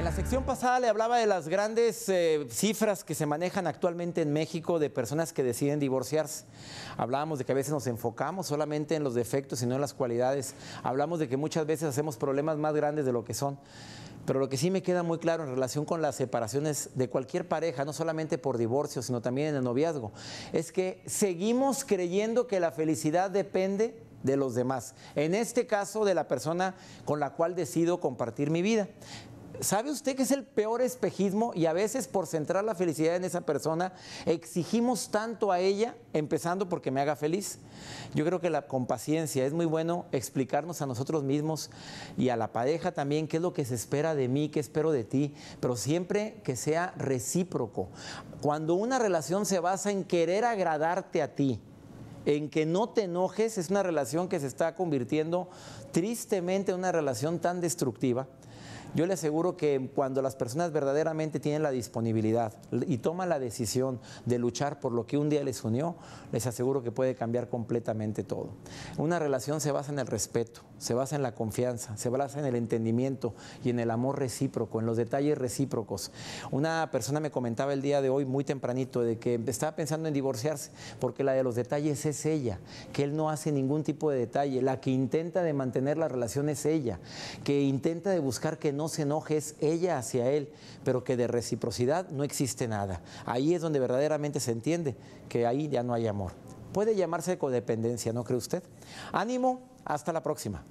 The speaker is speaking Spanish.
En la sección pasada le hablaba de las grandes eh, cifras que se manejan actualmente en México de personas que deciden divorciarse. Hablábamos de que a veces nos enfocamos solamente en los defectos y no en las cualidades. Hablamos de que muchas veces hacemos problemas más grandes de lo que son. Pero lo que sí me queda muy claro en relación con las separaciones de cualquier pareja, no solamente por divorcio, sino también en el noviazgo, es que seguimos creyendo que la felicidad depende de los demás. En este caso, de la persona con la cual decido compartir mi vida. ¿Sabe usted que es el peor espejismo? Y a veces por centrar la felicidad en esa persona, exigimos tanto a ella, empezando porque me haga feliz. Yo creo que la, con paciencia es muy bueno explicarnos a nosotros mismos y a la pareja también qué es lo que se espera de mí, qué espero de ti, pero siempre que sea recíproco. Cuando una relación se basa en querer agradarte a ti, en que no te enojes, es una relación que se está convirtiendo tristemente en una relación tan destructiva yo le aseguro que cuando las personas verdaderamente tienen la disponibilidad y toman la decisión de luchar por lo que un día les unió, les aseguro que puede cambiar completamente todo. Una relación se basa en el respeto, se basa en la confianza, se basa en el entendimiento y en el amor recíproco, en los detalles recíprocos. Una persona me comentaba el día de hoy muy tempranito de que estaba pensando en divorciarse porque la de los detalles es ella, que él no hace ningún tipo de detalle, la que intenta de mantener la relación es ella, que intenta de buscar que no no se enoje es ella hacia él, pero que de reciprocidad no existe nada. Ahí es donde verdaderamente se entiende que ahí ya no hay amor. Puede llamarse codependencia, ¿no cree usted? Ánimo, hasta la próxima.